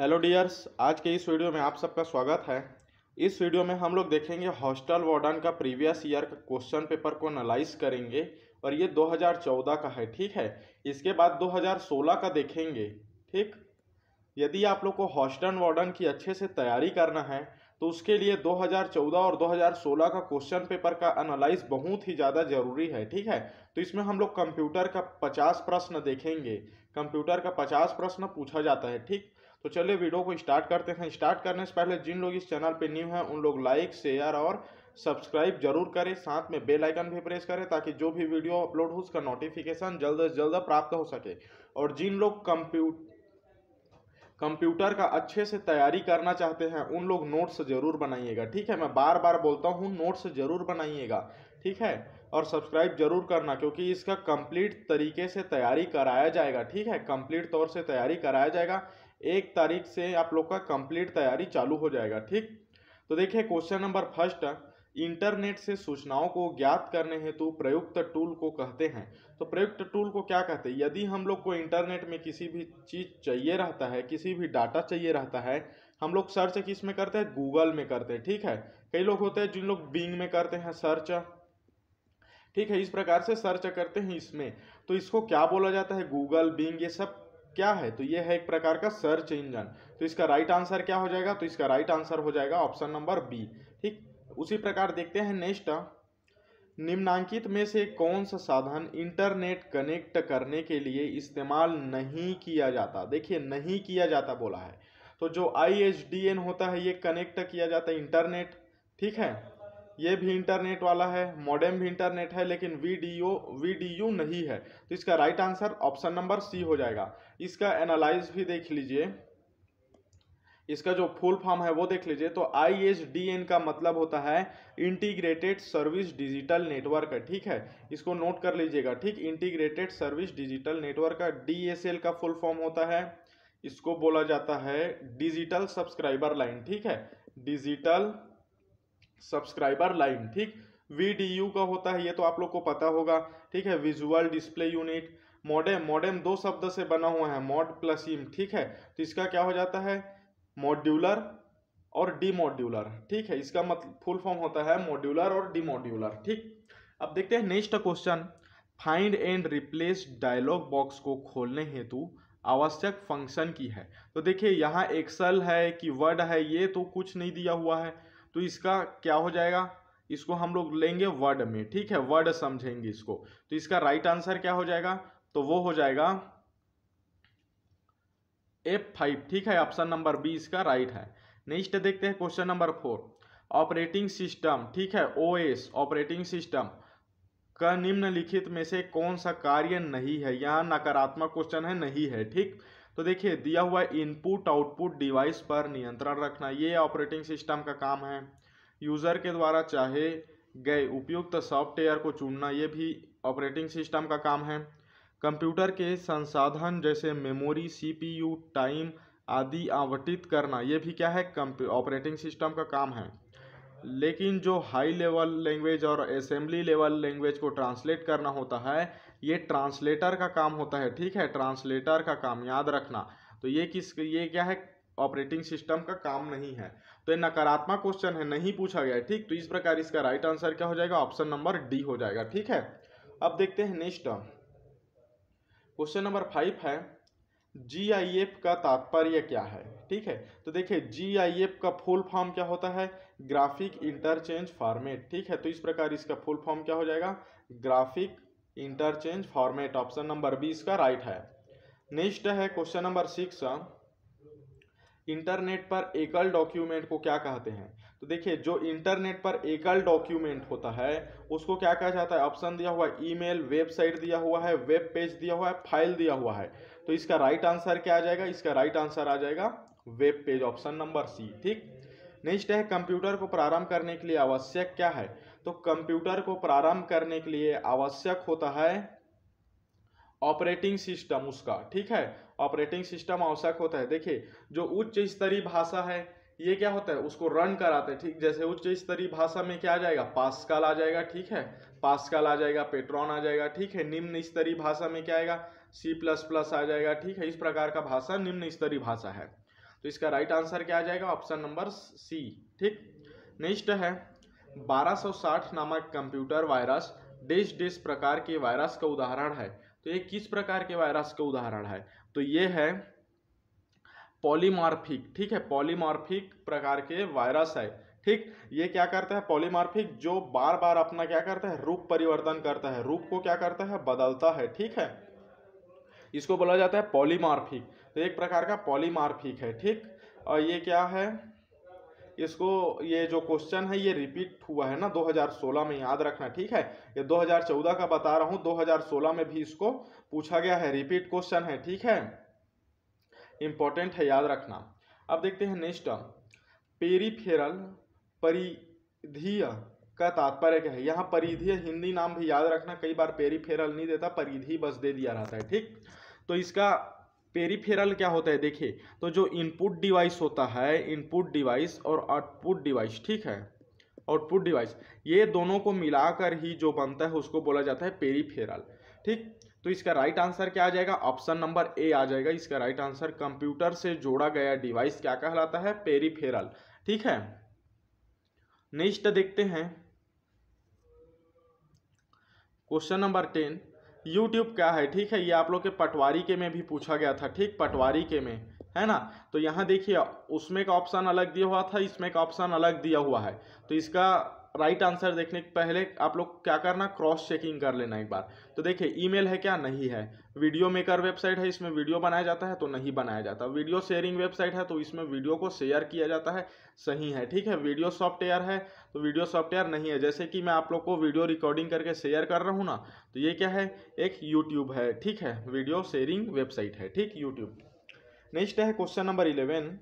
hello dears आज के इस वीडियो में आप सबका स्वागत है इस वीडियो में हम लोग देखेंगे हॉस्टल वार्डन का प्रीवियस ईयर का क्वेश्चन पेपर को एनालाइज करेंगे और ये 2014 का है ठीक है इसके बाद 2016 का देखेंगे ठीक यदि आप लोग को हॉस्टल वार्डन की अच्छे से तैयारी करना है तो उसके लिए 2014 और 2016 का क्वेश्चन पेपर का एनालाइज बहुत ही ज़्यादा जरूरी है ठीक है तो इसमें हम लोग कंप्यूटर का 50 प्रश्न देखेंगे कंप्यूटर का 50 प्रश्न पूछा जाता है ठीक तो चलिए वीडियो को स्टार्ट करते हैं स्टार्ट करने से पहले जिन लोग इस चैनल पर न्यू हैं उन लोग लाइक शेयर और सब्सक्राइब जरूर करें साथ में बेल आइकन भी प्रेस करें ताकि जो भी वीडियो अपलोड हो उसका नोटिफिकेशन जल्द से जल्द प्राप्त हो सके और जिन लोग कंप्यूट कंप्यूटर का अच्छे से तैयारी करना चाहते हैं उन लोग नोट्स ज़रूर बनाइएगा ठीक है मैं बार बार बोलता हूँ नोट्स ज़रूर बनाइएगा ठीक है और सब्सक्राइब जरूर करना क्योंकि इसका कंप्लीट तरीके से तैयारी कराया जाएगा ठीक है कंप्लीट तौर से तैयारी कराया जाएगा एक तारीख से आप लोग का कंप्लीट तैयारी चालू हो जाएगा ठीक तो देखिए क्वेश्चन नंबर फर्स्ट इंटरनेट से सूचनाओं को ज्ञात करने हेतु प्रयुक्त टूल को कहते हैं तो प्रयुक्त टूल को क्या कहते हैं यदि हम लोग को इंटरनेट में किसी भी चीज़ चाहिए रहता है किसी भी डाटा चाहिए रहता है हम लोग सर्च किस में करते हैं गूगल में करते हैं ठीक है कई लोग होते हैं जिन लोग बिंग में करते हैं सर्च ठीक है इस प्रकार से सर्च करते हैं इसमें तो इसको क्या बोला जाता है गूगल बिंग ये सब क्या है तो ये है एक प्रकार का सर्च इंजन तो इसका राइट आंसर क्या हो जाएगा तो इसका राइट आंसर हो जाएगा ऑप्शन नंबर बी ठीक उसी प्रकार देखते हैं नेक्स्ट निम्नांकित में से कौन सा साधन इंटरनेट कनेक्ट करने के लिए इस्तेमाल नहीं किया जाता देखिए नहीं किया जाता बोला है तो जो आई होता है ये कनेक्ट किया जाता है इंटरनेट ठीक है ये भी इंटरनेट वाला है मॉडेम भी इंटरनेट है लेकिन वी डी यू नहीं है तो इसका right answer option number C हो जाएगा इसका एनालाइज भी देख लीजिए इसका जो फुल फॉर्म है वो देख लीजिए तो आई एच डी एन का मतलब होता है इंटीग्रेटेड सर्विस डिजिटल नेटवर्क ठीक है इसको नोट कर लीजिएगा ठीक इंटीग्रेटेड सर्विस डिजिटल नेटवर्क का डी एस एल का फुल फॉर्म होता है इसको बोला जाता है डिजिटल सब्सक्राइबर लाइन ठीक है डिजिटल सब्सक्राइबर लाइन ठीक वी का होता है ये तो आप लोग को पता होगा ठीक है visual display unit modem modem दो शब्द से बना हुआ है मॉड प्लस इम ठीक है तो इसका क्या हो जाता है मॉड्यूलर और डीमोड्यूलर ठीक है इसका मतलब फुल फॉर्म होता है मॉड्यूलर और डीमोड्यूलर ठीक अब देखते हैं next question find and replace dialog box को खोलने हेतु आवश्यक फंक्शन की है तो देखिए यहाँ एक्सल है कि वर्ड है ये तो कुछ नहीं दिया हुआ है तो इसका क्या हो जाएगा इसको हम लोग लेंगे वर्ड में ठीक है वर्ड समझेंगे इसको तो इसका राइट आंसर क्या हो जाएगा तो वो हो जाएगा एफ फाइव ठीक है ऑप्शन नंबर बी इसका राइट है नेक्स्ट देखते हैं question number four operating system ठीक है ओ एस ऑपरेटिंग सिस्टम का निम्नलिखित में से कौन सा कार्य नहीं है यहाँ नकारात्मक क्वेश्चन है नहीं है ठीक तो देखिए दिया हुआ इनपुट आउटपुट डिवाइस पर नियंत्रण रखना ये ऑपरेटिंग सिस्टम का काम है यूज़र के द्वारा चाहे गए उपयुक्त सॉफ्टवेयर को चुनना ये भी ऑपरेटिंग सिस्टम का काम है कंप्यूटर के संसाधन जैसे मेमोरी सीपीयू टाइम आदि आवंटित करना ये भी क्या है ऑपरेटिंग सिस्टम का काम है लेकिन जो हाई लेवल लैंग्वेज और असेंबली लेवल लैंग्वेज को ट्रांसलेट करना होता है ये ट्रांसलेटर का काम होता है ठीक है ट्रांसलेटर का काम याद रखना तो ये किस ये क्या है ऑपरेटिंग सिस्टम का काम नहीं है तो ये नकारात्मक क्वेश्चन है नहीं पूछा गया ठीक तो इस प्रकार इसका राइट आंसर क्या हो जाएगा ऑप्शन नंबर डी हो जाएगा ठीक है अब देखते हैं नेक्स्ट क्वेश्चन नंबर फाइव है जी आई एफ का तात्पर्य क्या है ठीक है तो देखिए जी आई एफ का फुल फॉर्म क्या होता है ग्राफिक इंटरचेंज फॉर्मेट ठीक है तो इस प्रकार इसका फुल फॉर्म क्या हो जाएगा graphic interchange format option number B इसका राइट है नेक्स्ट है क्वेश्चन नंबर सिक्स इंटरनेट पर एकल डॉक्यूमेंट को क्या कहते हैं तो देखिए जो इंटरनेट पर एकल डॉक्यूमेंट होता है उसको क्या कहा जाता है ऑप्शन दिया हुआ है ईमेल वेबसाइट दिया हुआ है वेब पेज दिया हुआ है फाइल दिया हुआ है तो इसका राइट आंसर क्या आ जाएगा इसका राइट आंसर आ जाएगा web page option number C ठीक नेक्स्ट है कंप्यूटर को प्रारंभ करने के लिए आवश्यक क्या है तो कंप्यूटर को प्रारंभ करने के लिए आवश्यक होता है ऑपरेटिंग सिस्टम उसका ठीक है ऑपरेटिंग सिस्टम आवश्यक होता है देखिए जो उच्च स्तरीय भाषा है ये क्या होता है उसको रन कराते हैं ठीक जैसे उच्च स्तरीय भाषा में क्या आ जाएगा पास्कल आ जाएगा ठीक है पास्कल आ जाएगा पेट्रॉन आ जाएगा ठीक है निम्न स्तरीय भाषा में क्या आएगा सी प्लस प्लस आ जाएगा ठीक है इस प्रकार का भाषा निम्न स्तरीय भाषा है तो इसका राइट आंसर क्या आ जाएगा ऑप्शन नंबर सी ठीक नेक्स्ट है 1260 नामक कंप्यूटर वायरस डिश डिश प्रकार के वायरस का उदाहरण है तो ये किस प्रकार के वायरस का उदाहरण है तो ये है पॉलीमार्फिक ठीक है पॉलीमार्फिक प्रकार के वायरस है ठीक ये क्या करता है पॉलीमार्फिक जो बार बार अपना क्या करता है रूप परिवर्तन करता है रूप को क्या करता है बदलता है ठीक है इसको बोला जाता है पॉलीमार्फिक तो एक प्रकार का पॉलीमार्फिक है ठीक और ये क्या है इसको ये जो क्वेश्चन है ये रिपीट हुआ है ना 2016 में याद रखना ठीक है ये 2014 का बता रहा हूँ 2016 में भी इसको पूछा गया है रिपीट क्वेश्चन है ठीक है इम्पोर्टेंट है याद रखना अब देखते हैं नेक्स्ट पेरीफेरल परिधीय का तात्पर्य क्या है यहाँ परिधीय हिंदी नाम भी याद रखना कई बार पेरीफेरल नहीं देता परिधि बस दे दिया रहता है ठीक तो इसका पेरीफेरल क्या होता है देखिए तो जो इनपुट डिवाइस होता है इनपुट डिवाइस और आउटपुट डिवाइस ठीक है आउटपुट डिवाइस ये दोनों को मिलाकर ही जो बनता है उसको बोला जाता है पेरीफेरल ठीक तो इसका राइट आंसर क्या आ जाएगा ऑप्शन नंबर ए आ जाएगा इसका राइट आंसर कंप्यूटर से जोड़ा गया डिवाइस क्या कहलाता है पेरीफेरल ठीक है नेक्स्ट देखते हैं क्वेश्चन नंबर टेन यूट्यूब क्या है ठीक है ये आप लोग के पटवारी के में भी पूछा गया था ठीक पटवारी के में है ना तो यहाँ देखिए उसमें का ऑप्शन अलग दिया हुआ था इसमें का ऑप्शन अलग दिया हुआ है तो इसका राइट आंसर देखने के पहले आप लोग क्या करना क्रॉस चेकिंग कर लेना एक बार तो देखिए ईमेल है क्या नहीं है वीडियो मेकर वेबसाइट है इसमें वीडियो बनाया जाता है तो नहीं बनाया जाता वीडियो शेयरिंग वेबसाइट है तो इसमें वीडियो को शेयर किया जाता है सही है ठीक है वीडियो सॉफ्टवेयर है तो वीडियो सॉफ्टवेयर नहीं है जैसे कि मैं आप लोग को वीडियो रिकॉर्डिंग करके शेयर कर रहा हूँ ना तो ये क्या है एक यूट्यूब है ठीक है वीडियो शेयरिंग वेबसाइट है ठीक यूट्यूब नेक्स्ट है क्वेश्चन नंबर इलेवन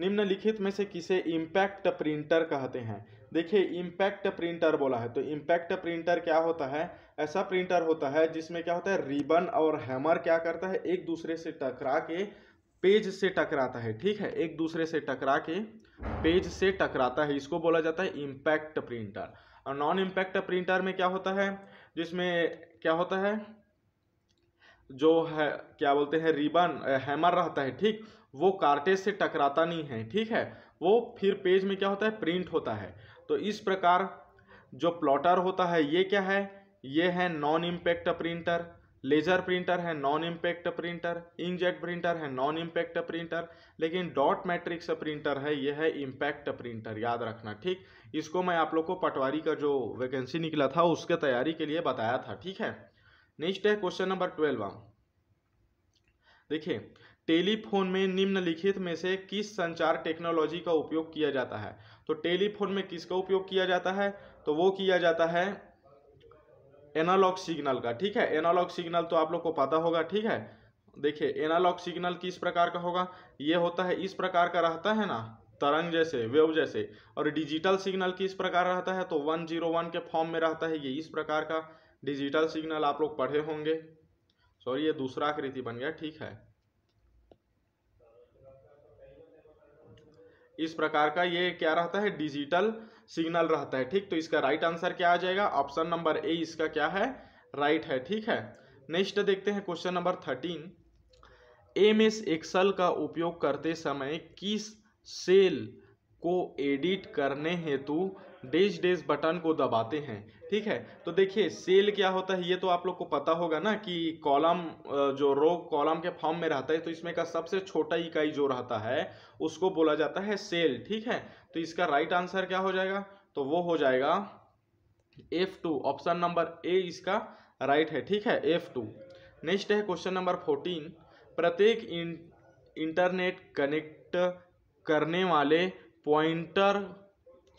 निम्नलिखित में से किसे इम्पैक्ट प्रिंटर कहते हैं देखिए इम्पैक्ट प्रिंटर बोला है तो इम्पैक्ट प्रिंटर क्या होता है ऐसा प्रिंटर होता है जिसमें क्या होता है रिबन और हैमर क्या करता है एक दूसरे से टकरा के पेज से टकराता है ठीक है एक दूसरे से टकरा के पेज से टकराता है इसको बोला जाता है इम्पैक्ट प्रिंटर और नॉन इम्पैक्ट प्रिंटर में क्या होता है जिसमें क्या होता है जो है क्या बोलते हैं रिबन हैमर रहता है ठीक वो कार्टेज से टकराता नहीं है ठीक है वो फिर पेज में क्या होता है प्रिंट होता है तो इस प्रकार जो प्लॉटर होता है ये क्या है ये है non impact printer laser printer है non impact printer inkjet printer है नॉन इम्पैक्ट प्रिंटर लेकिन डॉट मैट्रिक्स प्रिंटर है यह है इम्पैक्ट प्रिंटर याद रखना ठीक इसको मैं आप लोग को पटवारी का जो वैकेंसी निकला था उसके तैयारी के लिए बताया था ठीक है नेक्स्ट है क्वेश्चन नंबर ट्वेल्व देखिए टेलीफोन में निम्नलिखित में से किस संचार टेक्नोलॉजी का उपयोग किया जाता है तो टेलीफोन में किसका उपयोग किया जाता है तो वो किया जाता है एनालॉग सिग्नल का ठीक है एनालॉग सिग्नल तो आप लोग को पता होगा ठीक है देखिए एनालॉग सिग्नल किस प्रकार का होगा ये होता है इस प्रकार का रहता है ना तरंग जैसे वेव जैसे और डिजिटल सिग्नल किस प्रकार रहता है तो 101 के फॉर्म में रहता है ये इस प्रकार का डिजिटल सिग्नल आप लोग पढ़े होंगे सॉरी ये दूसरा आकृति बन गया ठीक है इस प्रकार का ये क्या रहता है डिजिटल सिग्नल रहता है ठीक तो इसका राइट आंसर क्या आ जाएगा ऑप्शन नंबर ए इसका क्या है राइट है ठीक है नेक्स्ट देखते हैं question number thirteen M S Excel का उपयोग करते समय किस सेल को एडिट करने हेतु डेज डेज बटन को दबाते हैं ठीक है तो देखिए सेल क्या होता है ये तो आप लोग को पता होगा ना कि कॉलम जो रो कॉलम के फॉर्म में रहता है तो इसमें का सबसे छोटा इकाई जो रहता है उसको बोला जाता है सेल ठीक है तो इसका राइट आंसर क्या हो जाएगा तो वो हो जाएगा F two option number A इसका राइट है ठीक है एफ टू नेक्स्ट है क्वेश्चन नंबर फोर्टीन प्रत्येक इंटरनेट कनेक्ट करने वाले पॉइंटर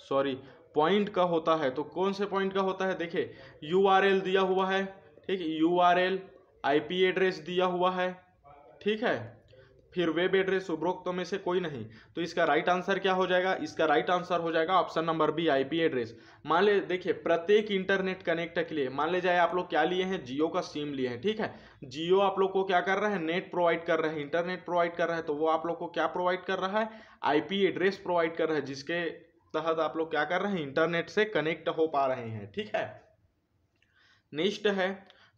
सॉरी पॉइंट का होता है तो कौन से पॉइंट का होता है देखिए यू दिया हुआ है ठीक यू आर एल एड्रेस दिया हुआ है ठीक है फिर वेब एड्रेस उपरोक्तों में से कोई नहीं तो इसका राइट आंसर क्या हो जाएगा इसका राइट आंसर हो जाएगा option number B IP address मान ले देखिए प्रत्येक इंटरनेट कनेक्ट के लिए मान ले जाए आप लोग क्या लिए हैं जियो का सिम लिए हैं ठीक है जियो आप लोग को क्या कर रहा है नेट प्रोवाइड कर रहा है इंटरनेट प्रोवाइड कर रहा है तो वो आप लोग को क्या प्रोवाइड कर रहा है आई एड्रेस प्रोवाइड कर रहा है जिसके तहत आप लोग क्या कर रहे हैं इंटरनेट से कनेक्ट हो पा रहे हैं ठीक है नेक्स्ट है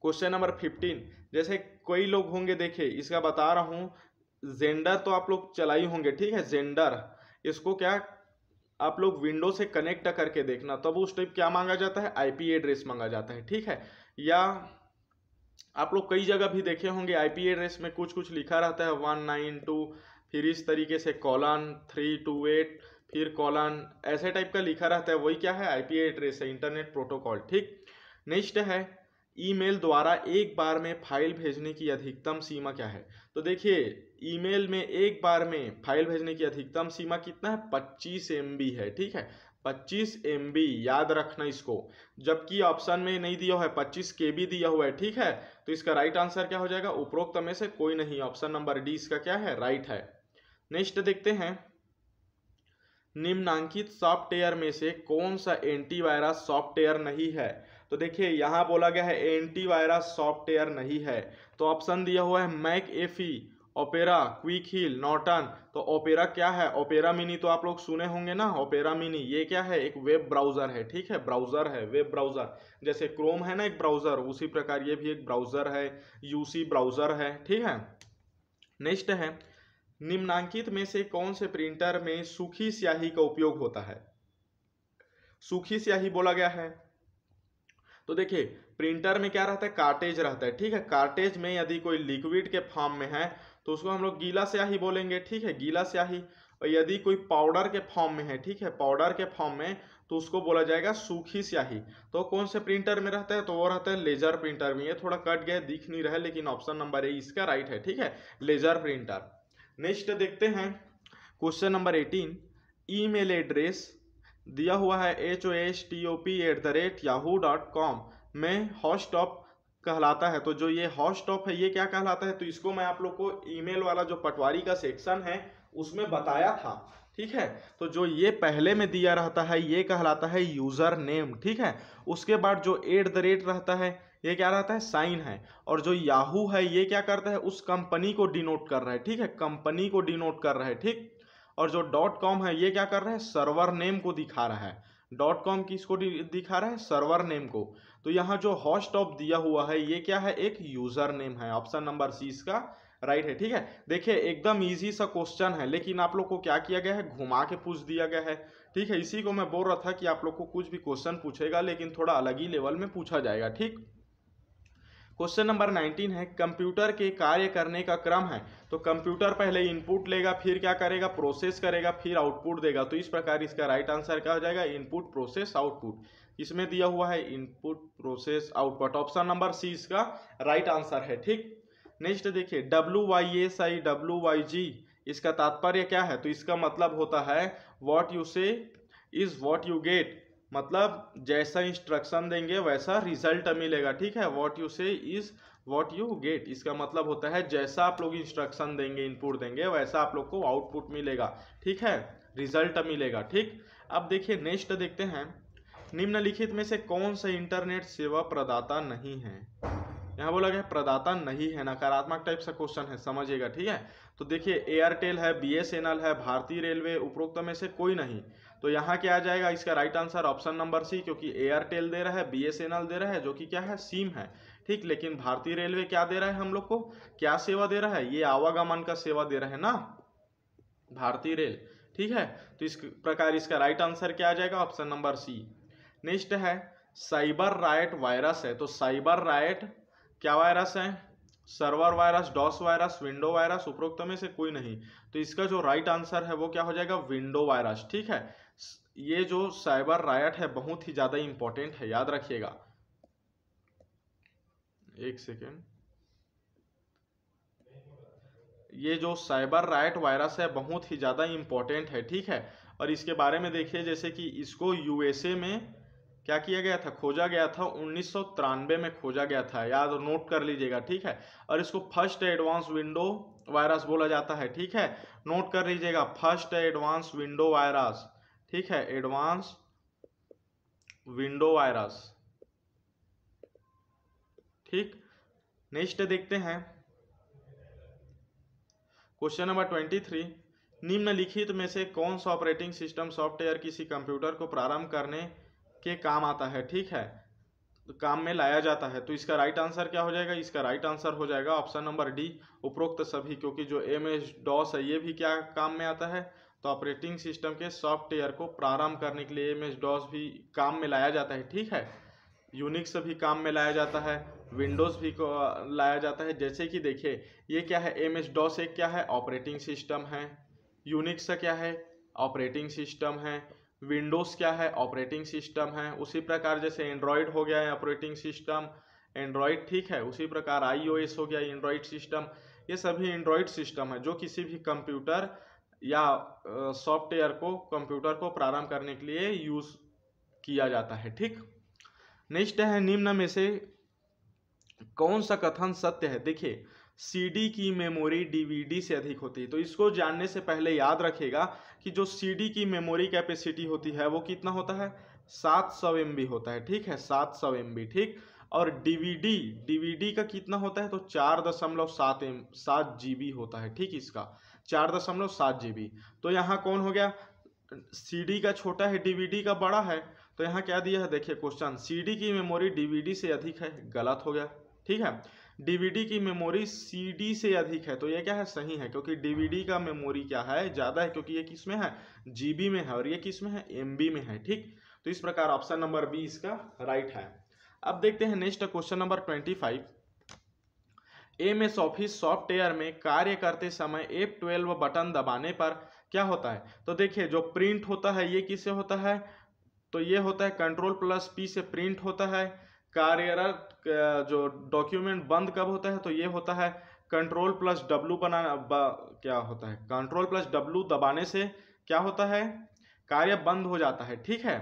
क्वेश्चन नंबर फिफ्टीन जैसे कई लोग होंगे देखे इसका बता रहा हूँ जेंडर तो आप लोग चलाई होंगे ठीक है जेंडर इसको क्या आप लोग विंडो से कनेक्ट करके देखना तब उस टाइप क्या मांगा जाता है आईपी एड्रेस मांगा जाता है ठीक है या आप लोग कई जगह भी देखे होंगे आईपी एड्रेस में कुछ कुछ लिखा रहता है वन नाइन टू फिर इस तरीके से कॉलन थ्री टू एट फिर कॉलन ऐसे टाइप का लिखा रहता है वही क्या है आईपी एड्रेस है इंटरनेट प्रोटोकॉल ठीक नेक्स्ट है ईमेल द्वारा एक बार में फाइल भेजने की अधिकतम सीमा क्या है तो देखिए ईमेल में एक बार में फाइल भेजने की अधिकतम सीमा कितना है पच्चीस एम है ठीक है पच्चीस एम याद रखना इसको जबकि ऑप्शन में नहीं दिया हुआ है पच्चीस के दिया हुआ है ठीक है तो इसका राइट आंसर क्या हो जाएगा उपरोक्त में से कोई नहीं ऑप्शन नंबर डी इसका क्या है राइट है नेक्स्ट देखते हैं निम्नांकित सॉफ्टवेयर में से कौन सा एंटीवायरस सॉफ्टवेयर नहीं है तो देखिए यहाँ बोला गया है एंटीवायरस सॉफ्टवेयर नहीं है तो ऑप्शन दिया हुआ है McAfee Opera Quick Heal Norton तो ओपेरा क्या है ओपेरा मिनी तो आप लोग सुने होंगे ना ओपेरा मिनी ये क्या है एक वेब ब्राउज़र है ठीक है ब्राउज़र है वेब ब्राउज़र जैसे क्रोम है ना एक ब्राउज़र उसी प्रकार ये भी एक ब्राउज़र है यूसी ब्राउज़र है ठीक है नेक्स्ट है निम्नांकित में से कौन से प्रिंटर में सूखी स्याही का उपयोग होता है सूखी स्याही बोला गया है तो देखिए प्रिंटर में क्या रहता है कार्टेज रहता है ठीक है कार्टेज में यदि कोई लिक्विड के फॉर्म में है तो उसको हम लोग गीला स्याही बोलेंगे ठीक है गीला स्याही और यदि कोई पाउडर के फॉर्म में है ठीक है पाउडर के फॉर्म में तो उसको बोला जाएगा सूखी स्याही तो कौन से प्रिंटर में रहता है तो वो रहता है लेजर प्रिंटर में ये थोड़ा कट गया दिख नहीं रहा लेकिन ऑप्शन नंबर ए इसका राइट है ठीक है लेजर प्रिंटर नेक्स्ट देखते हैं question number eighteen email address दिया हुआ है H O S T O P at the rate Yahoo dot com में हॉस्टॉप कहलाता है तो जो ये हॉस्टॉप है ये क्या कहलाता है तो इसको मैं आप लोग को ईमेल वाला जो पटवारी का सेक्शन है उसमें बताया था ठीक है तो जो ये पहले में दिया रहता है ये कहलाता है यूज़र नेम ठीक है उसके बाद जो एट द रेट रहता है ये क्या रहता है साइन है और जो याहू है ये क्या करता है उस कंपनी को डिनोट कर रहा है ठीक है कंपनी को डिनोट कर रहा है ठीक और जो डॉट कॉम है ये क्या कर रहा है सर्वर नेम को दिखा रहा है डॉट कॉम किसको दिखा रहा है सर्वर नेम को तो यहाँ जो हॉस्ट ऑफ दिया हुआ है ये क्या है एक यूजर नेम है ऑप्शन नंबर सी इसका राइट है ठीक है देखिए एकदम इजी सा क्वेश्चन है लेकिन आप लोग को क्या किया गया है घुमा के पूछ दिया गया है ठीक है इसी को मैं बोल रहा था कि आप लोग को कुछ भी क्वेश्चन पूछेगा लेकिन थोड़ा अलग ही लेवल में पूछा जाएगा ठीक क्वेश्चन नंबर 19 है कंप्यूटर के कार्य करने का क्रम है तो कंप्यूटर पहले इनपुट लेगा फिर क्या करेगा प्रोसेस करेगा फिर आउटपुट देगा तो इस प्रकार इसका राइट आंसर क्या हो जाएगा इनपुट प्रोसेस आउटपुट इसमें दिया हुआ है input process output option number C इसका राइट आंसर है ठीक नेक्स्ट देखिए W Y S I W Y G इसका तात्पर्य क्या है तो इसका मतलब होता है what you say is what you get मतलब जैसा इंस्ट्रक्शन देंगे वैसा रिजल्ट मिलेगा ठीक है what you say is what you get इसका मतलब होता है जैसा आप लोग इंस्ट्रक्शन देंगे इनपुट देंगे वैसा आप लोग को आउटपुट मिलेगा ठीक है रिजल्ट मिलेगा ठीक अब देखिए नेक्स्ट देखते हैं निम्नलिखित में से कौन सा इंटरनेट सेवा प्रदाता नहीं है यहाँ बोला गया प्रदाता नहीं है नकारात्मक टाइप सा क्वेश्चन है समझिएगा ठीक है तो देखिए एयरटेल है बीएसएनएल है भारतीय रेलवे उपरोक्त में से कोई नहीं तो यहाँ क्या आ जाएगा इसका right answer option number C क्योंकि एयरटेल दे रहा है बीएसएनएल दे रहा है जो कि क्या है सिम है ठीक लेकिन भारतीय रेलवे क्या दे रहा है हम लोग को क्या सेवा दे रहा है ये आवागमन का सेवा दे रहा है ना भारतीय रेल ठीक है तो इस प्रकार इसका राइट आंसर क्या आ जाएगा ऑप्शन नंबर सी नेक्स्ट है साइबर राइट वायरस है तो साइबर राइट क्या वायरस है server virus DOS virus window virus उपरोक्त में से कोई नहीं तो इसका जो राइट आंसर है वो क्या हो जाएगा विंडो वायरस ठीक है ये जो साइबर रायट है बहुत ही ज़्यादा इंपॉर्टेंट है याद रखिएगा एक सेकेंड ये जो साइबर राइट वायरस है बहुत ही ज़्यादा इंपॉर्टेंट है ठीक है और इसके बारे में देखिए जैसे कि इसको यूएसए में क्या किया गया था खोजा गया था उन्नीस में खोजा गया था याद नोट कर लीजिएगा ठीक है और इसको फर्स्ट एडवांस विंडो वायरस बोला जाता है ठीक है नोट कर लीजिएगा फर्स्ट एडवांस विंडो वायरस ठीक है एडवांस विंडो वायरस ठीक नेक्स्ट देखते हैं क्वेश्चन नंबर ट्वेंटी थ्री निम्नलिखित में से कौन सा ऑपरेटिंग सिस्टम सॉफ्टवेयर किसी कंप्यूटर को प्रारंभ करने के काम आता है ठीक है तो काम में लाया जाता है तो इसका राइट आंसर क्या हो जाएगा इसका राइट आंसर हो जाएगा ऑप्शन नंबर डी उपरोक्त सभी क्योंकि जो एम एस डॉस है ये भी क्या काम में आता है तो ऑपरेटिंग सिस्टम के सॉफ्टवेयर को प्रारंभ करने के लिए एम एस डॉस भी काम में लाया जाता है ठीक है यूनिक्स भी काम में लाया जाता है विंडोज़ भी को लाया जाता है जैसे कि देखिए ये क्या है एम एस डॉस एक क्या है ऑपरेटिंग सिस्टम है यूनिक्स क्या है ऑपरेटिंग सिस्टम है विंडोज़ क्या है ऑपरेटिंग सिस्टम है उसी प्रकार जैसे एंड्रॉयड हो गया है ऑपरेटिंग सिस्टम एंड्रॉयड ठीक है उसी प्रकार आईओएस हो गया एंड्रॉयड सिस्टम ये सभी एंड्रॉयड सिस्टम है जो किसी भी कंप्यूटर या सॉफ्टवेयर को कंप्यूटर को प्रारंभ करने के लिए यूज़ किया जाता है ठीक नेक्स्ट है निम्न में से कौन सा कथन सत्य है देखिए सीडी की मेमोरी डीवीडी से अधिक होती है तो इसको जानने से पहले याद रखेगा कि जो सी की मेमोरी कैपेसिटी होती है वो कितना होता है सात सौ एम होता है ठीक है सात सौ एम ठीक और डीवीडी डीवीडी का कितना होता है तो चार दशमलव सात एम सात जी होता है ठीक इसका चार दशमलव सात जी तो यहाँ कौन हो गया डी का छोटा है डीवीडी का बड़ा है तो यहाँ क्या दिया है देखिए क्वेश्चन डी की मेमोरी डीवीडी से अधिक है गलत हो गया ठीक है डीवीडी की मेमोरी सीडी से अधिक है तो ये क्या है सही है क्योंकि डीवीडी का मेमोरी क्या है ज़्यादा है क्योंकि ये किस में है जीबी में है और ये किस में है एमबी में है ठीक तो इस प्रकार ऑप्शन नंबर बी इसका राइट है अब देखते हैं next question number twenty five M S office software में कार्य करते समय एफ ट्वेल्व बटन दबाने पर क्या होता है तो देखिए जो प्रिंट होता है ये किससे होता है तो ये होता है कंट्रोल प्लस पी से प्रिंट होता है कार्यरत जो डॉक्यूमेंट बंद कब होता है तो ये होता है कंट्रोल प्लस डब्लू बनाना क्या होता है कंट्रोल प्लस डब्लू दबाने से क्या होता है कार्य बंद हो जाता है ठीक है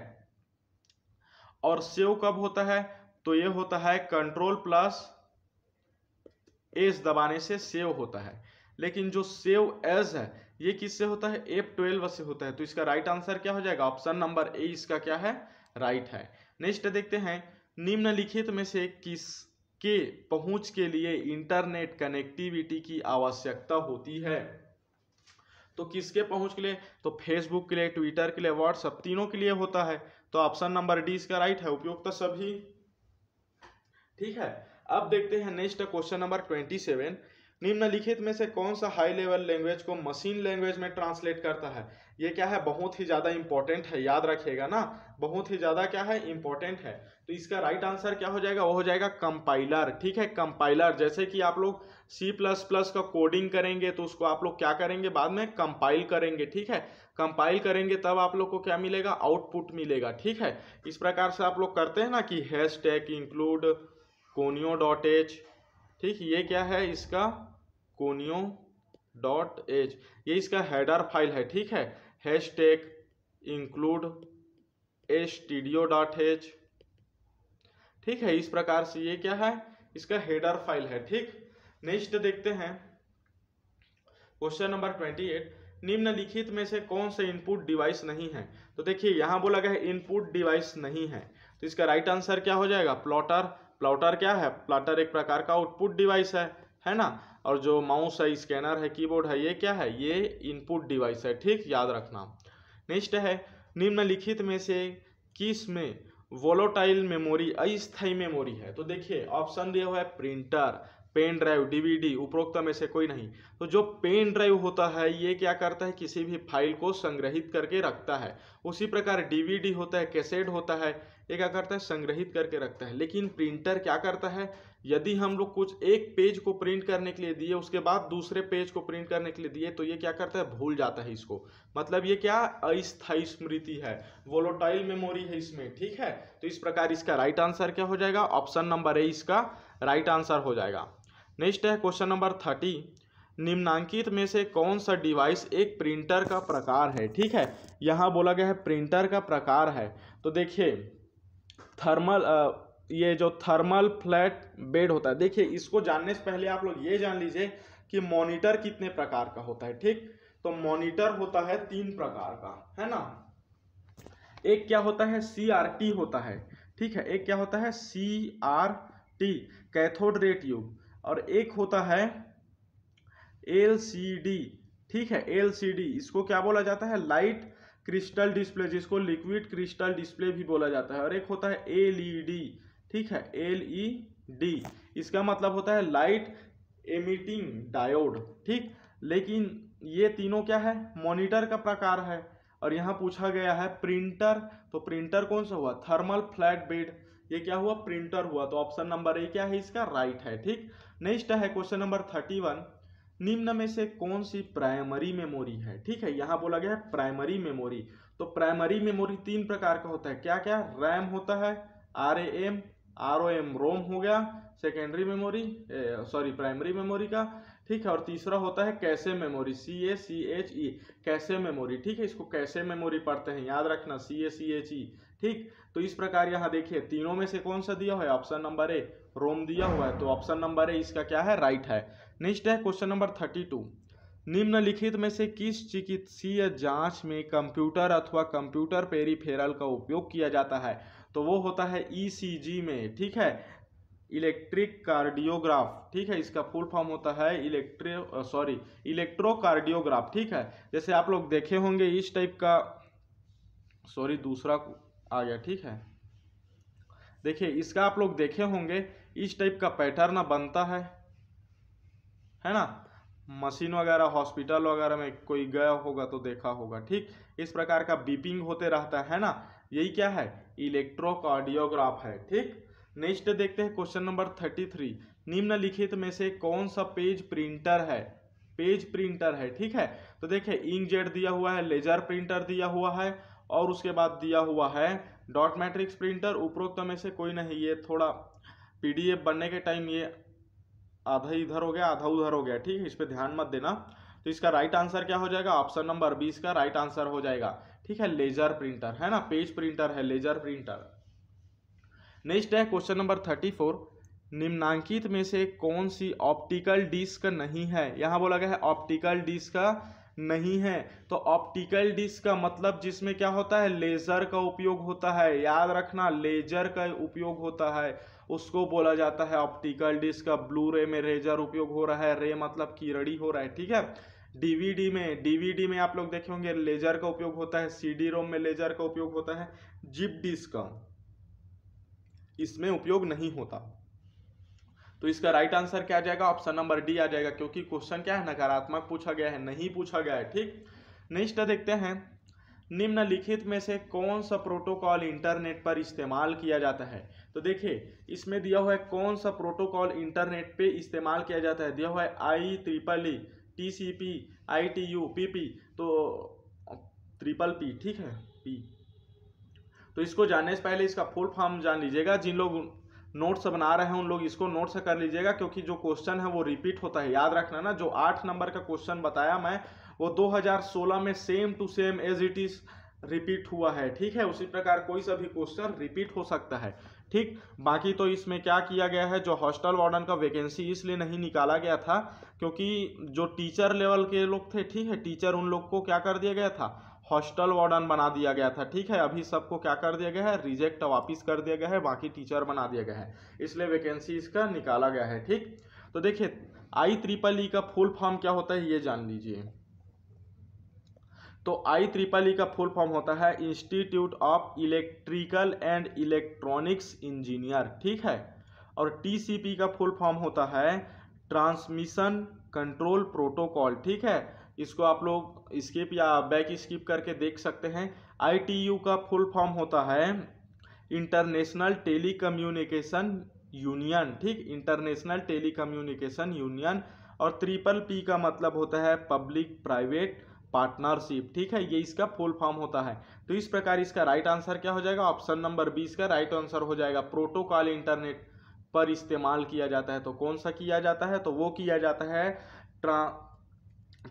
और सेव कब होता है तो ये होता है कंट्रोल प्लस एस दबाने से सेव होता है लेकिन जो सेव एज है ये किससे होता है एप ट्वेल्व से होता है तो इसका राइट आंसर क्या हो जाएगा ऑप्शन नंबर ए इसका क्या है राइट है नेक्स्ट देखते हैं निम्नलिखित में से किस के पहुंच के लिए इंटरनेट कनेक्टिविटी की आवश्यकता होती है तो किसके पहुंच के लिए तो फेसबुक के लिए ट्विटर के लिए व्हाट्सअप तीनों के लिए होता है तो ऑप्शन नंबर डी इसका राइट है उपयोगता सभी ठीक है अब देखते हैं next question number twenty seven निम्नलिखित में से कौन सा हाई लेवल लैंग्वेज को मशीन लैंग्वेज में ट्रांसलेट करता है ये क्या है बहुत ही ज़्यादा इंपॉर्टेंट है याद रखिएगा ना बहुत ही ज़्यादा क्या है इंपॉर्टेंट है तो इसका राइट आंसर क्या हो जाएगा वो हो जाएगा कंपाइलर ठीक है कंपाइलर जैसे कि आप लोग सी प्लस प्लस का कोडिंग करेंगे तो उसको आप लोग क्या करेंगे बाद में कंपाइल करेंगे ठीक है कंपाइल करेंगे तब आप लोग को क्या मिलेगा आउटपुट मिलेगा ठीक है इस प्रकार से आप लोग करते हैं ना कि hash tag include conio dot H ठीक ये क्या है इसका कोनियो डॉट एच ये इसका हेडर फाइल है ठीक है hash tag include stdio dot H ठीक है इस प्रकार से ये क्या है इसका हेडर फाइल है ठीक नेक्स्ट देखते हैं क्वेश्चन नंबर ट्वेंटी एट निम्नलिखित में से कौन से इनपुट डिवाइस नहीं है तो देखिए यहां बोला गया है इनपुट डिवाइस नहीं है तो इसका राइट आंसर क्या हो जाएगा प्लॉटर प्लाउटर क्या है प्लाटर एक प्रकार का आउटपुट डिवाइस है है ना और जो माउस है स्कैनर है कीबोर्ड है ये क्या है ये इनपुट डिवाइस है ठीक याद रखना नेक्स्ट है निम्नलिखित में से किस में वोलोटाइल मेमोरी अस्थायी मेमोरी है तो देखिए ऑप्शन दिया हुआ है प्रिंटर पेन ड्राइव डीवीडी उपरोक्त में से कोई नहीं तो जो पेन ड्राइव होता है ये क्या करता है किसी भी फाइल को संग्रहित करके रखता है उसी प्रकार डीवीडी होता है कैसेट होता है ये क्या करता है संग्रहित करके रखता है लेकिन प्रिंटर क्या करता है यदि हम लोग कुछ एक पेज को प्रिंट करने के लिए दिए उसके बाद दूसरे पेज को प्रिंट करने के लिए दिए तो ये क्या करता है भूल जाता है इसको मतलब ये क्या अस्थायी स्मृति है वोलोटाइल मेमोरी है इसमें ठीक है तो इस प्रकार इसका राइट आंसर क्या हो जाएगा ऑप्शन नंबर ए इसका राइट आंसर हो जाएगा नेक्स्ट है क्वेश्चन नंबर थर्टी निम्नांकित में से कौन सा डिवाइस एक प्रिंटर का प्रकार है ठीक है यहाँ बोला गया है प्रिंटर का प्रकार है तो देखिए थर्मल uh, ये जो थर्मल फ्लैट बेड होता है देखिए इसको जानने से पहले आप लोग ये जान लीजिए कि मॉनिटर कितने प्रकार का होता है ठीक तो मॉनिटर होता है तीन प्रकार का है ना एक क्या होता है सी आर टी होता है ठीक है एक क्या होता है C R T cathode ray tube और एक होता है एल सी डी ठीक है एल सी डी इसको क्या बोला जाता है लाइट क्रिस्टल डिस्प्ले जिसको लिक्विड क्रिस्टल डिस्प्ले भी बोला जाता है और एक होता है एल ई डी ठीक है एल ई डी इसका मतलब होता है लाइट एमिटिंग डायोड ठीक लेकिन ये तीनों क्या है मॉनिटर का प्रकार है और यहाँ पूछा गया है प्रिंटर तो प्रिंटर कौन सा हुआ थर्मल फ्लैट बेड ये क्या हुआ प्रिंटर हुआ तो ऑप्शन नंबर ए क्या है इसका राइट है ठीक नेक्स्ट है क्वेश्चन नंबर थर्टी वन निम्न में से कौन सी प्राइमरी मेमोरी है ठीक है यहाँ बोला गया है प्राइमरी मेमोरी तो प्राइमरी मेमोरी तीन प्रकार का होता है क्या क्या रैम होता है R A M R O M ROM हो गया secondary memory sorry primary memory का ठीक है और तीसरा होता है कैसे मेमोरी सी ए सी एच ई कैसे मेमोरी ठीक है इसको कैसे मेमोरी पढ़ते हैं याद रखना सी ए सी एच ई ठीक तो इस प्रकार यहाँ देखिए तीनों में से कौन सा दिया हुआ है ऑप्शन नंबर ए रोम दिया हुआ है तो ऑप्शन नंबर ए इसका क्या है राइट है नेक्स्ट है क्वेश्चन नंबर थर्टी टू निम्नलिखित में से किस चिकित्सीय जांच में कंप्यूटर अथवा कंप्यूटर पेरीफेरल का उपयोग किया जाता है तो वो होता है ईसीजी e में ठीक है इलेक्ट्रिक कार्डियोग्राफ ठीक है इसका फुल फॉर्म होता है इलेक्ट्रो सॉरी इलेक्ट्रोकार्डियोग्राफ ठीक है जैसे आप लोग देखे होंगे इस टाइप का सॉरी दूसरा आ गया ठीक है देखिए इसका आप लोग देखे होंगे इस टाइप का पैटर्न बनता है है ना मशीन वगैरह हॉस्पिटल वगैरह में कोई गया होगा तो देखा होगा ठीक इस प्रकार का बीपिंग होते रहता है ना यही क्या है इलेक्ट्रोकार्डियोग्राफ है ठीक नेक्स्ट देखते हैं क्वेश्चन नंबर थर्टी थ्री निम्नलिखित में से कौन सा पेज प्रिंटर है पेज प्रिंटर है ठीक है तो देखिए जेड दिया हुआ है लेजर प्रिंटर दिया हुआ है और उसके बाद दिया हुआ है डॉट मैट्रिक्स प्रिंटर उपरोक्त में से कोई नहीं ये थोड़ा पीडीएफ बनने के टाइम ये आधा इधर हो गया आधा उधर हो गया ठीक है इस पर ध्यान मत देना तो इसका राइट आंसर क्या हो जाएगा ऑप्शन नंबर बीस का राइट आंसर हो जाएगा ठीक है लेजर प्रिंटर है ना पेज प्रिंटर है लेजर प्रिंटर नेक्स्ट है क्वेश्चन नंबर थर्टी फोर निम्नांकित में से कौन सी ऑप्टिकल डिस्क नहीं है यहाँ बोला गया है ऑप्टिकल डिस्क नहीं है तो ऑप्टिकल डिस्क का मतलब जिसमें क्या होता है लेजर का उपयोग होता है याद रखना लेजर का उपयोग होता है उसको बोला जाता है ऑप्टिकल डिस्क का ब्लू रे में रेजर उपयोग हो रहा है रे मतलब कीरड़ी हो रहा है ठीक है डीवीडी में डीवीडी में आप लोग देखे होंगे लेजर का उपयोग होता है सीडी रोम में लेजर का उपयोग होता है जिप डिस्क का इसमें उपयोग नहीं होता तो इसका राइट आंसर क्या आ जाएगा ऑप्शन नंबर डी आ जाएगा क्योंकि क्वेश्चन क्या है नकारात्मक पूछा गया है नहीं पूछा गया है ठीक नेक्स्ट देखते हैं निम्नलिखित में से कौन सा प्रोटोकॉल इंटरनेट पर इस्तेमाल किया जाता है तो देखिए इसमें दिया हुआ है कौन सा प्रोटोकॉल इंटरनेट पे इस्तेमाल किया जाता है दिया हुआ है I triple E T C P I T U P P तो ट्रिपल पी ठीक है पी तो इसको जानने से पहले इसका फुल फॉर्म जान लीजिएगा जिन लोग नोट्स बना रहे हैं उन लोग इसको नोट्स कर लीजिएगा क्योंकि जो क्वेश्चन है वो रिपीट होता है याद रखना ना जो आठ नंबर का क्वेश्चन बताया मैं वो 2016 में same to same as it is repeat हुआ है ठीक है उसी प्रकार कोई सा भी क्वेश्चन रिपीट हो सकता है ठीक बाकी तो इसमें क्या किया गया है जो हॉस्टल वार्डन का वैकेंसी इसलिए नहीं निकाला गया था क्योंकि जो टीचर लेवल के लोग थे ठीक है टीचर उन लोग को क्या कर दिया गया था हॉस्टल वार्डन बना दिया गया था ठीक है अभी सबको क्या कर दिया गया है रिजेक्ट वापिस कर दिया गया है बाकी टीचर बना दिया गया है इसलिए वैकेंसी इसका निकाला गया है ठीक तो देखिए आई ट्रिपल ई का फुल फॉर्म क्या होता है ये जान लीजिए तो आई त्रिपल ई का फुल फॉर्म होता है institute of electrical and electronics engineer ठीक है और टीसीपी का फुल फॉर्म होता है ट्रांसमिशन कंट्रोल प्रोटोकॉल ठीक है इसको आप लोग स्किप या बैक स्किप करके देख सकते हैं आई का फुल फॉर्म होता है इंटरनेशनल कम्युनिकेशन यूनियन ठीक इंटरनेशनल कम्युनिकेशन यूनियन और ट्रिपल पी का मतलब होता है पब्लिक प्राइवेट पार्टनरशिप ठीक है ये इसका फुल फॉर्म होता है तो इस प्रकार इसका राइट आंसर क्या हो जाएगा ऑप्शन नंबर बी इसका राइट आंसर हो जाएगा प्रोटोकॉल इंटरनेट पर इस्तेमाल किया जाता है तो कौन सा किया जाता है तो वो किया जाता है ट्रा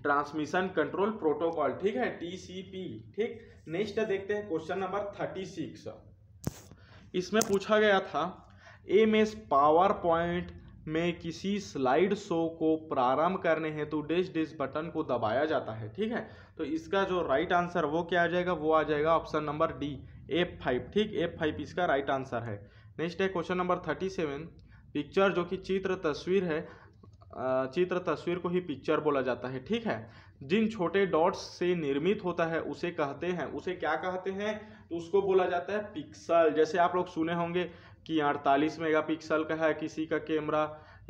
ट्रांसमिशन कंट्रोल प्रोटोकॉल ठीक है टीसीपी ठीक नेक्स्ट देखते हैं क्वेश्चन नंबर थर्टी सिक्स इसमें पूछा गया था एम एस पावर पॉइंट में किसी स्लाइड शो को प्रारंभ करने हैं तो डिश डिश बटन को दबाया जाता है ठीक है तो इसका जो राइट आंसर वो क्या आ जाएगा वो आ जाएगा option number D F five ठीक एफ फाइव इसका राइट आंसर है नेक्स्ट है question number thirty seven picture जो कि चित्र तस्वीर है चित्र तस्वीर को ही पिक्चर बोला जाता है ठीक है जिन छोटे डॉट्स से निर्मित होता है उसे कहते हैं उसे क्या कहते हैं तो उसको बोला जाता है पिक्सल जैसे आप लोग सुने होंगे कि 48 मेगापिक्सल का है किसी का कैमरा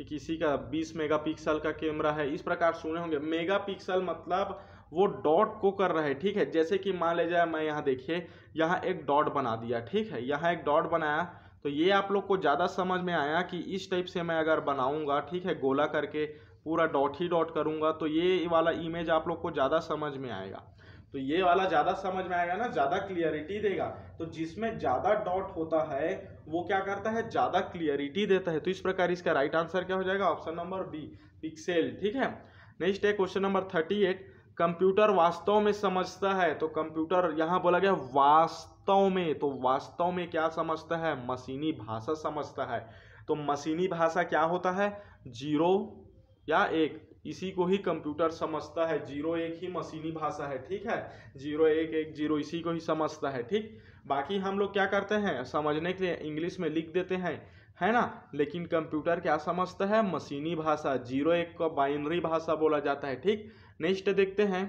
किसी का 20 मेगापिक्सल का कैमरा है इस प्रकार सुने होंगे मेगापिक्सल मतलब वो डॉट को कर रहे हैं ठीक है जैसे कि मान ले जाए मैं यहाँ देखिए यहाँ एक डॉट बना दिया ठीक है यहाँ एक डॉट बनाया तो ये आप लोग को ज़्यादा समझ में आया कि इस टाइप से मैं अगर बनाऊँगा ठीक है गोला करके पूरा डॉट ही डॉट करूँगा तो ये वाला इमेज आप लोग को ज़्यादा समझ में आएगा तो ये वाला ज़्यादा समझ में आएगा ना ज़्यादा क्लियरिटी देगा तो जिसमें ज़्यादा डॉट होता है वो क्या करता है ज़्यादा क्लियरिटी देता है तो इस प्रकार इसका राइट आंसर क्या हो जाएगा ऑप्शन नंबर बी पिक्सेल ठीक है नेक्स्ट है question number thirty eight computer वास्तव में समझता है तो कंप्यूटर यहाँ बोला गया वास्तव में तो वास्तव में क्या समझता है मशीनी भाषा समझता है तो मशीनी भाषा क्या होता है जीरो या एक इसी को ही कंप्यूटर समझता है जीरो एक ही मशीनी भाषा है ठीक है जीरो एक एक जीरो इसी को ही समझता है ठीक बाकी हम लोग क्या करते हैं समझने के लिए इंग्लिश में लिख देते हैं है ना लेकिन कंप्यूटर क्या समझता है मशीनी भाषा जीरो एक को बाइनरी भाषा बोला जाता है ठीक नेक्स्ट देखते हैं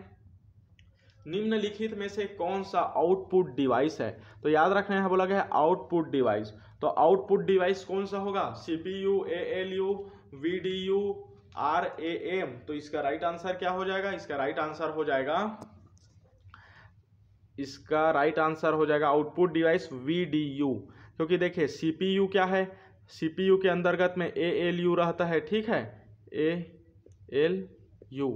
निम्नलिखित में से कौन सा आउटपुट डिवाइस है तो याद रखना यहाँ बोला गया है आउटपुट डिवाइस तो आउटपुट डिवाइस कौन सा होगा C P U A L U V D U R A M तो इसका राइट आंसर क्या हो जाएगा इसका राइट आंसर हो जाएगा इसका राइट आंसर हो जाएगा output device V D U क्योंकि देखिए सी पी यू क्या है सी पी यू के अंतर्गत में ए एल यू रहता है ठीक है A L U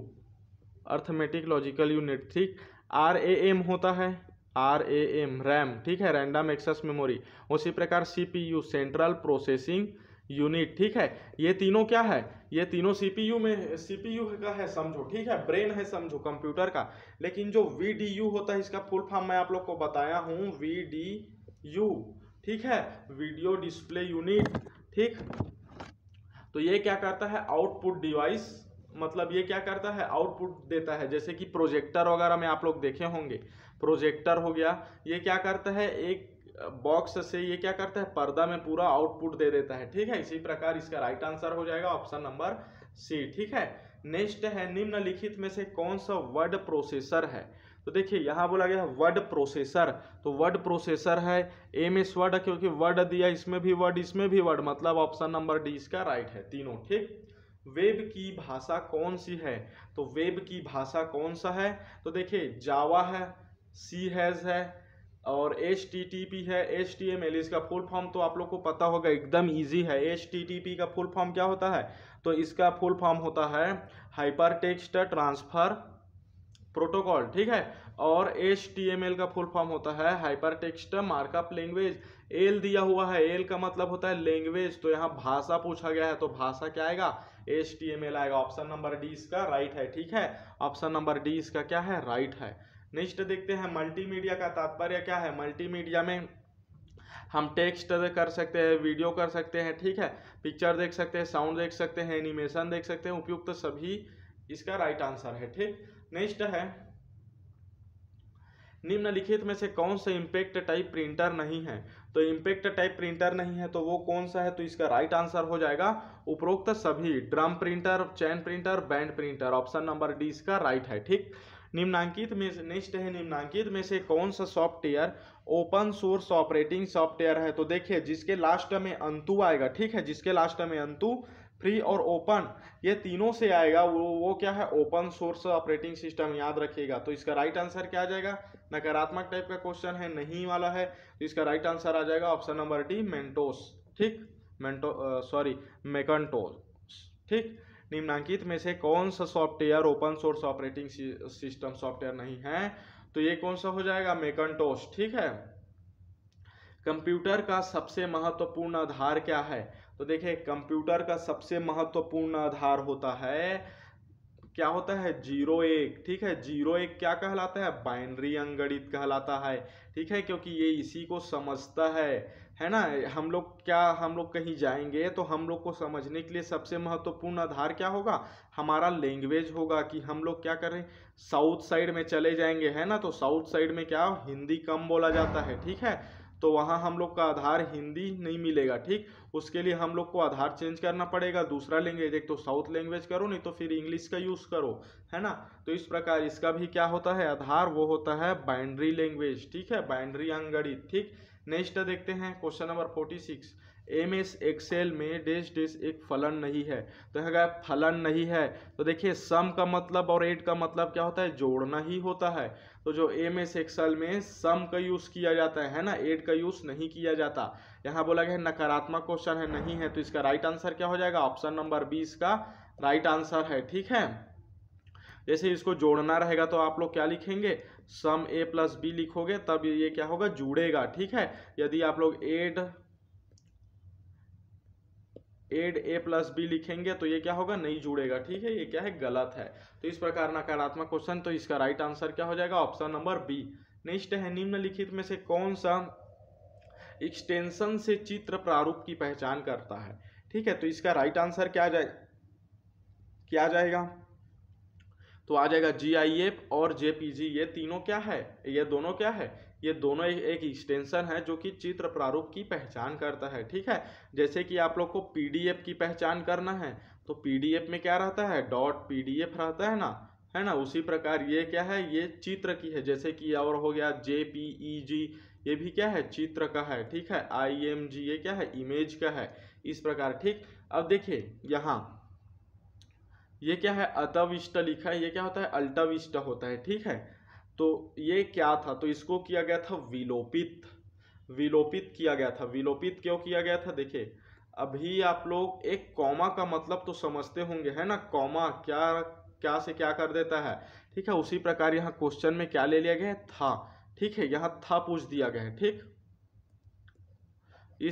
arithmetic logical unit ठीक आर ए एम होता है आर ए एम रैम ठीक है रैंडम एक्सेस मेमोरी उसी प्रकार C P U central processing unit ठीक है ये तीनों क्या है ये तीनों सीपीयू में सीपीयू का है समझो ठीक है ब्रेन है समझो कंप्यूटर का लेकिन जो वीडीयू होता है इसका फुल फॉर्म मैं आप लोग को बताया हूँ वीडीयू ठीक है वीडियो डिस्प्ले यूनिट ठीक तो ये क्या करता है आउटपुट डिवाइस मतलब ये क्या करता है आउटपुट देता है जैसे कि प्रोजेक्टर वगैरह में आप लोग देखे होंगे प्रोजेक्टर हो गया ये क्या करता है एक बॉक्स से ये क्या करता है पर्दा में पूरा आउटपुट दे देता है ठीक है इसी प्रकार इसका राइट आंसर हो जाएगा ऑप्शन नंबर सी ठीक है नेक्स्ट है निम्नलिखित में से कौन सा वर्ड प्रोसेसर है तो देखिए यहाँ बोला गया है वर्ड प्रोसेसर तो वर्ड प्रोसेसर है एम एस वर्ड क्योंकि वर्ड दिया इसमें भी वर्ड इसमें भी वर्ड मतलब ऑप्शन नंबर डी इसका राइट है तीनों ठीक वेब की भाषा कौन सी है तो वेब की भाषा कौन सा है तो देखिए जावा है सी हैज है और एच टी टी पी है एच टी एम एल इसका फुल फॉर्म तो आप लोग को पता होगा एकदम इजी है एच टी टी पी का फुल फॉर्म क्या होता है तो इसका फुल फॉर्म होता है हाइपर टेक्स्ट ट्रांसफ़र प्रोटोकॉल ठीक है और एच टी एम एल का फुल फॉर्म होता है hyper text markup language L दिया हुआ है एल का मतलब होता है लैंग्वेज तो यहाँ भाषा पूछा गया है तो भाषा क्या आएगा एच टी एम एल आएगा ऑप्शन नंबर डी इसका राइट है ठीक है ऑप्शन नंबर डी इसका क्या है राइट है नेक्स्ट देखते हैं मल्टीमीडिया का तात्पर्य क्या है मल्टीमीडिया में हम टेक्स्ट कर सकते हैं वीडियो कर सकते हैं ठीक है पिक्चर देख सकते हैं साउंड देख सकते हैं एनिमेशन देख सकते हैं उपयुक्त तो सभी इसका राइट आंसर है ठीक नेक्स्ट है निम्नलिखित में से कौन सा इम्पेक्ट टाइप प्रिंटर नहीं है तो इम्पेक्ट टाइप प्रिंटर नहीं है तो वो कौन सा है तो इसका राइट आंसर हो जाएगा उपरोक्त सभी drum printer chain printer band printer option number D इसका राइट है ठीक निम्नांकित में नेक्स्ट है निम्नांकित में से कौन सा software open source operating software है तो देखिए जिसके लास्ट में अंतु आएगा ठीक है जिसके लास्ट में अंतु फ्री और ओपन ये तीनों से आएगा वो वो क्या है ओपन सोर्स ऑपरेटिंग सिस्टम याद रखिएगा तो इसका राइट आंसर क्या आ जाएगा नकारात्मक टाइप का क्वेश्चन है नहीं वाला है तो इसका राइट आंसर आ जाएगा ऑप्शन नंबर डी मेंटोस ठीक मेंटो सॉरी मेकनटोस ठीक निम्नांकित में से कौन सा software open source operating system software नहीं है तो ये कौन सा हो जाएगा मेकनटोस ठीक है कंप्यूटर का सबसे महत्वपूर्ण आधार क्या है तो देखिए कंप्यूटर का सबसे महत्वपूर्ण आधार होता है क्या होता है जीरो एक ठीक है जीरो एक क्या कहलाता है बाइनरी अंगणित कहलाता है ठीक है क्योंकि ये इसी को समझता है है ना हम लोग क्या हम लोग कहीं जाएंगे तो हम लोग को समझने के लिए सबसे महत्वपूर्ण आधार क्या होगा हमारा लैंग्वेज होगा कि हम लोग क्या कर रहे हैं साउथ साइड में चले जाएंगे है ना तो साउथ साइड में क्या हिंदी कम बोला जाता है ठीक है तो वहाँ हम लोग का आधार हिंदी नहीं मिलेगा ठीक उसके लिए हम लोग को आधार चेंज करना पड़ेगा दूसरा लैंग्वेज एक तो साउथ लैंग्वेज करो नहीं तो फिर इंग्लिश का यूज़ करो है ना तो इस प्रकार इसका भी क्या होता है आधार वो होता है बाइंड्री लैंग्वेज ठीक है बाइंड्री अंगड़ी ठीक नेक्स्ट देखते हैं question number forty six M S excel में डेस डेस एक फलन नहीं है तो है गया फलन नहीं है तो देखिए सम का मतलब और एड का मतलब क्या होता है जोड़ना ही होता है तो जो एम एस एक्सेल में सम का यूज़ किया जाता है ना एड का यूज़ नहीं किया जाता यहाँ बोला गया नकारात्मक क्वेश्चन है नहीं है तो इसका राइट आंसर क्या हो जाएगा ऑप्शन नंबर बीस का राइट आंसर है ठीक है जैसे इसको जोड़ना रहेगा तो आप लोग क्या लिखेंगे सम ए प्लस बी लिखोगे तब ये क्या होगा जुड़ेगा ठीक है यदि आप लोग add add A plus B लिखेंगे तो ये क्या होगा नहीं जुड़ेगा ठीक है ये क्या है गलत है तो इस प्रकार नकारात्मक क्वेश्चन तो इसका राइट आंसर क्या हो जाएगा ऑप्शन नंबर बी नेक्स्ट है निम्नलिखित में से कौन सा एक्सटेंशन से चित्र प्रारूप की पहचान करता है ठीक है तो इसका राइट आंसर क्या जाए क्या जाएगा तो आ जाएगा जी आई एफ और जे पी जी ये तीनों क्या है ये दोनों क्या है ये दोनों एक, एक्सटेंशन है जो कि चित्र प्रारूप की पहचान करता है ठीक है जैसे कि आप लोग को एफ की पहचान करना है तो एफ में क्या रहता है डॉट एफ रहता है ना है ना उसी प्रकार ये क्या है ये चित्र की है जैसे कि और हो गया जे पी ई जी ये भी क्या है चित्र का है ठीक है आई एम जी ये क्या है इमेज का है इस प्रकार ठीक अब देखिए यहाँ ये क्या है अतविष्ट लिखा है ये क्या होता है अल्टाविष्ट होता है ठीक है तो ये क्या था तो इसको किया गया था विलोपित विलोपित किया गया था विलोपित क्यों किया गया था देखिये अभी आप लोग एक कॉमा का मतलब तो समझते होंगे है ना कॉमा क्या क्या से क्या कर देता है ठीक है उसी प्रकार यहाँ क्वेश्चन में क्या ले लिया गया है था ठीक है यहाँ था पूछ दिया गया है ठीक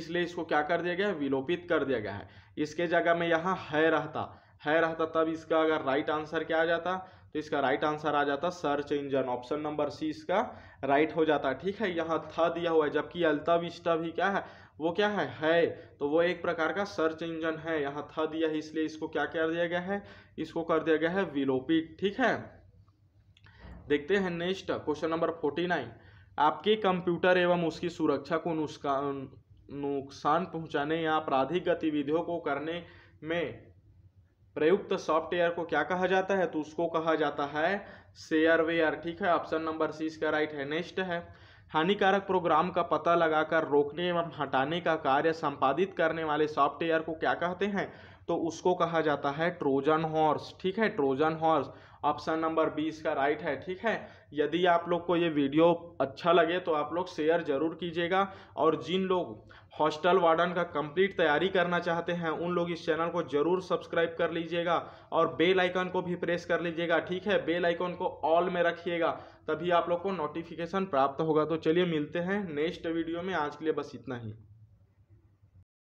इसलिए इसको क्या कर दिया गया है विलोपित कर दिया गया है इसके जगह में यहाँ है रहता है रहता तब इसका अगर राइट आंसर क्या आ जाता तो इसका राइट आंसर आ जाता search engine option number C इसका राइट हो जाता ठीक है यहाँ थ दिया हुआ है जबकि अल्ता विस्टा भी क्या है वो क्या है है तो वो एक प्रकार का सर्च इंजन है यहाँ थ दिया है इसलिए इसको क्या कर दिया गया है इसको कर दिया गया है विलोपित ठीक है देखते हैं next question number forty nine आपके कंप्यूटर एवं उसकी सुरक्षा को नुकसान नुकसान पहुंचाने या आपराधिक गतिविधियों को करने में प्रयुक्त सॉफ्टवेयर को क्या कहा जाता है तो उसको कहा जाता है शेयरवेयर ठीक है ऑप्शन नंबर सी इसका राइट है नेक्स्ट है हानिकारक प्रोग्राम का पता लगाकर रोकने एवं हटाने का कार्य संपादित करने वाले सॉफ्टवेयर को क्या कहते हैं तो उसको कहा जाता है ट्रोजन हॉर्स ठीक है Trojan horse option number B इसका राइट है ठीक है यदि आप लोग को ये वीडियो अच्छा लगे तो आप लोग शेयर जरूर कीजिएगा और जिन लोग हॉस्टल वार्डन का कंप्लीट तैयारी करना चाहते हैं उन लोग इस चैनल को जरूर सब्सक्राइब कर लीजिएगा और बेल आइकन को भी प्रेस कर लीजिएगा ठीक है बेल आइकन को ऑल में रखिएगा तभी आप लोग को नोटिफिकेशन प्राप्त होगा तो चलिए मिलते हैं नेक्स्ट वीडियो में आज के लिए बस इतना ही